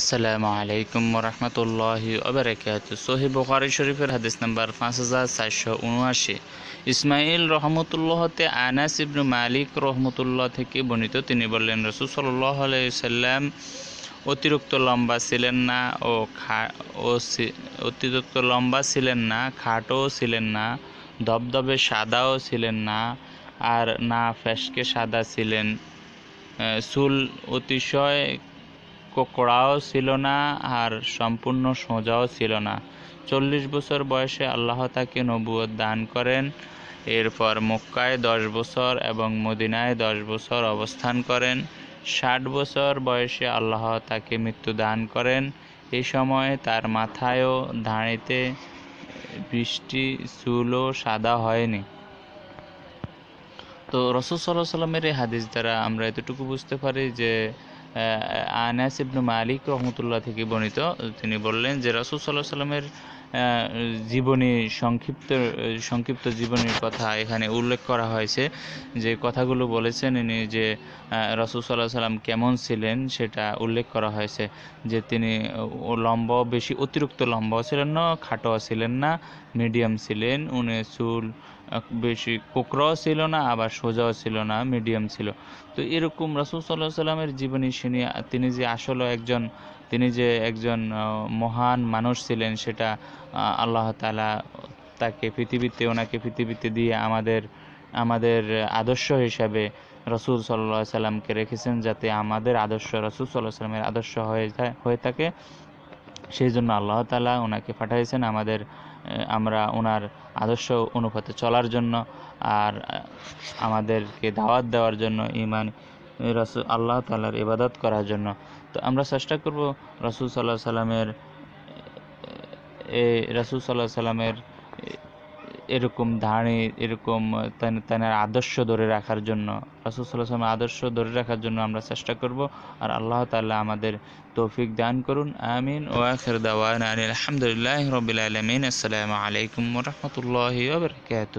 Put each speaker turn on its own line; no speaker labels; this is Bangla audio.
আসসালামু আলাইকুম রহমতুল্লাহি ওবরাকাত সোহেব বুখারি শরীফের হাদিস নাম্বার পাঁচ হাজার চারশো উনআশি ইসমাইল রহমতুল্লাহতে আনাস ইবনু মালিক রহমতুল্লাহ থেকে বর্ণিত তিনি বললেন রসুল সাল্লাহ আলাইসাল্লাম অতিরিক্ত লম্বা ছিলেন না ও খা ও অতিরিক্ত লম্বা ছিলেন না খাটও ছিলেন না ধবধবে সাদাও ছিলেন না আর না ফ্যাসকে সাদা ছিলেন চুল অতিশয় কোকড়াও ছিল না আর সম্পূর্ণ সোজাও ছিল না চল্লিশ বছর বয়সে আল্লাহ তাকে নবুয়ত দান করেন এরপর মক্কায় দশ বছর এবং মদিনায় দশ বছর অবস্থান করেন ষাট বছর বয়সে আল্লাহ তাকে মৃত্যু দান করেন এ সময় তার মাথায়ও ধাঁড়িতে বৃষ্টি চুলও সাদা হয়নি তো রসদ সাল্লাহ সাল্লামের এই হাদিস দ্বারা আমরা এতটুকু বুঝতে পারি যে আনাস ইবনু মালিক রহমতুল্লাহ থেকে বর্ণিত তিনি বললেন যে রাসুল সাল্লাহ সাল্লামের জীবনী সংক্ষিপ্ত সংক্ষিপ্ত জীবনীর কথা এখানে উল্লেখ করা হয়েছে যে কথাগুলো বলেছেন ইনি যে রসুল সাল্লাহ সাল্লাম কেমন ছিলেন সেটা উল্লেখ করা হয়েছে যে তিনি লম্ব বেশি অতিরিক্ত লম্বাও ছিলেন না খাটোয়া ছিলেন না মিডিয়াম ছিলেন উনি চুল বেশি কোকরাও ছিল না আবার সোজাও ছিল না মিডিয়াম ছিল তো এরকম রসুল সাল্লাহ সাল্লামের জীবনী শুনে তিনি যে আসলে একজন তিনি যে একজন মহান মানুষ ছিলেন সেটা আল্লাহ তালা তাকে পৃথিবীতে ওনাকে পৃথিবীতে দিয়ে আমাদের আমাদের আদর্শ হিসাবে রসুল সাল্লাহ সাল্লামকে রেখেছেন যাতে আমাদের আদর্শ রসুল সাল্লাহ সাল্লামের আদর্শ হয়ে হয়ে থাকে সেই জন্য আল্লাহ তালা ওনাকে পাঠাইছেন আমাদের আমরা ওনার আদর্শ অনুপাতে চলার জন্য আর আমাদেরকে দাওয়াত দেওয়ার জন্য ইমান রসুল আল্লাহ তালার ইবাদত করার জন্য তো আমরা চেষ্টা করব রসুল সাল্লাহ সাল্লামের রসুল সাল্লাহ সাল্লামের এরকম ধারণে এরকম তেনার আদর্শ ধরে রাখার জন্য রসুল সাল্লাহ সাল্লামের আদর্শ ধরে রাখার জন্য আমরা চেষ্টা করব আর আল্লাহ তাল্লাহ আমাদের তৌফিক দান করুন আমিন ও আখের দাওয়ান আলহামদুলিল্লাহ রবিলাম আসসালামু আলাইকুম রহমতুল্লাহ বরকাত